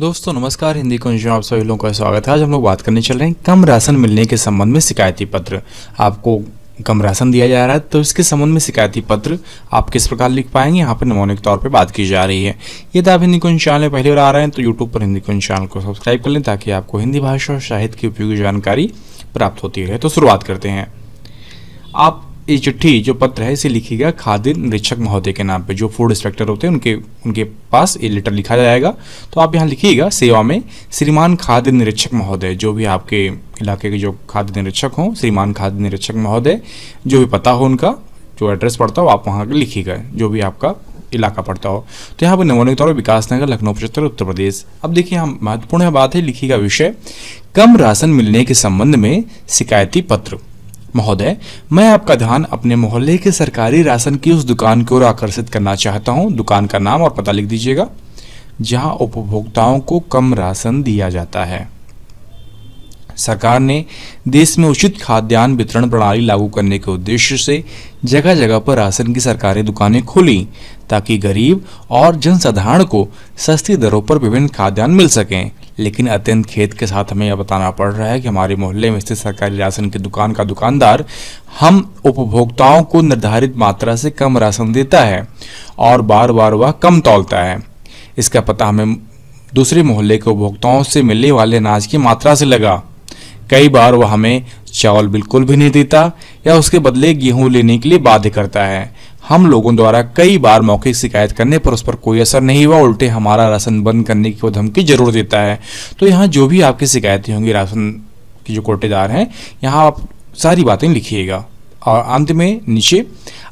दोस्तों नमस्कार हिंदी को आप सभी लोगों का स्वागत है आज हम लोग बात करने चल रहे हैं कम राशन मिलने के संबंध में शिकायती पत्र आपको कम राशन दिया जा रहा है तो इसके संबंध में शिकायती पत्र आप किस प्रकार लिख पाएंगे यहाँ पर नमोनिक तौर पर बात की जा रही है यदि तो आप हिंदी कुंज चैनल पहली बार आ रहे हैं तो यूट्यूब पर हिंदी कुंज चैनल को सब्सक्राइब कर लें ताकि आपको हिंदी भाषा और साहित्य की उपयोगी जानकारी प्राप्त होती रहे तो शुरुआत करते हैं आप ये चिट्ठी जो पत्र है इसे लिखी गया खाद्य निरीक्षक महोदय के नाम पे जो फूड इंस्पेक्टर होते हैं उनके उनके पास ये लेटर लिखा जाएगा तो आप यहाँ लिखिएगा सेवा में श्रीमान खाद्य निरीक्षक महोदय जो भी आपके इलाके के जो खाद्य निरीक्षक हों श्रीमान खाद्य निरीक्षक महोदय जो भी पता हो उनका जो एड्रेस पड़ता हो आप वहाँ लिखिएगा जो भी आपका इलाका पड़ता हो तो यहाँ पर नमोनिक तौर पर विकास नगर लखनऊ पचहत्तर उत्तर प्रदेश अब देखिए यहाँ महत्वपूर्ण बात है लिखी का विषय कम राशन मिलने के संबंध में शिकायती पत्र महोदय मैं आपका ध्यान अपने मोहल्ले के सरकारी राशन की उस दुकान की ओर आकर्षित करना चाहता हूँ दुकान का नाम और पता लिख दीजिएगा जहाँ उपभोक्ताओं को कम राशन दिया जाता है सरकार ने देश में उचित खाद्यान्न वितरण प्रणाली लागू करने के उद्देश्य से जगह जगह पर राशन की सरकारी दुकानें खोली ताकि गरीब और जनसाधारण को सस्ती दरों पर विभिन्न खाद्यान्न मिल सकें लेकिन अत्यंत खेत के साथ हमें यह बताना पड़ रहा है कि हमारे मोहल्ले में स्थित सरकारी राशन की दुकान का दुकानदार हम उपभोक्ताओं को निर्धारित मात्रा से कम राशन देता है और बार बार वह कम तोलता है इसका पता हमें दूसरे मोहल्ले के उपभोक्ताओं से मिलने वाले अनाज की मात्रा से लगा कई बार वह हमें चावल बिल्कुल भी नहीं देता या उसके बदले गेहूं लेने के लिए बाध्य करता है हम लोगों द्वारा कई बार मौखिक शिकायत करने पर उस पर कोई असर नहीं हुआ उल्टे हमारा राशन बंद करने की वो धमकी जरूर देता है तो यहाँ जो भी आपकी शिकायतें होंगी राशन के जो कोटेदार हैं यहाँ आप सारी बातें लिखिएगा और अंत में नीचे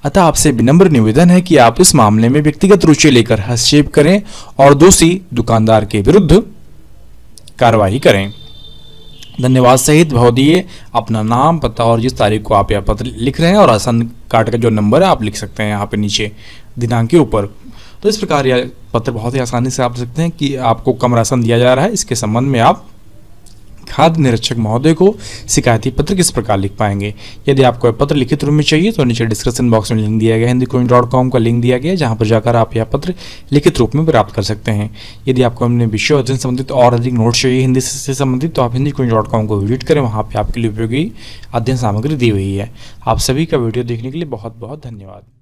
अतः आपसे विनम्र निवेदन है कि आप इस मामले में व्यक्तिगत रुचि लेकर हस्तक्षेप करें और दोषी दुकानदार के विरुद्ध कार्रवाई करें धन्यवाद सहित भव दिए अपना नाम पता और जिस तारीख को आप यह पत्र लिख रहे हैं और राशन कार्ड का जो नंबर है आप लिख सकते हैं यहाँ पे नीचे दिनांक के ऊपर तो इस प्रकार यह पत्र बहुत ही आसानी से आप सकते हैं कि आपको कम राशन दिया जा रहा है इसके संबंध में आप खाद्य निरीक्षक महोदय को शिकायती पत्र किस प्रकार लिख पाएंगे यदि आपको यह पत्र लिखित रूप में चाहिए तो नीचे डिस्क्रिप्शन बॉक्स में लिंक दिया गया हिंदी कोइन डॉट कॉम का लिंक दिया गया जहाँ पर जाकर आप यह पत्र लिखित रूप में प्राप्त कर सकते हैं यदि आपको हमने विषय अध्ययन संबंधित और अधिक नोट्स चाहिए हिंदी से संबंधित तो आप हिंदी कोइन डॉट कॉम को विजिट करें वहाँ पर आपके लिए उपयोगी अध्ययन सामग्री दी हुई है आप सभी का वीडियो देखने के लिए बहुत बहुत धन्यवाद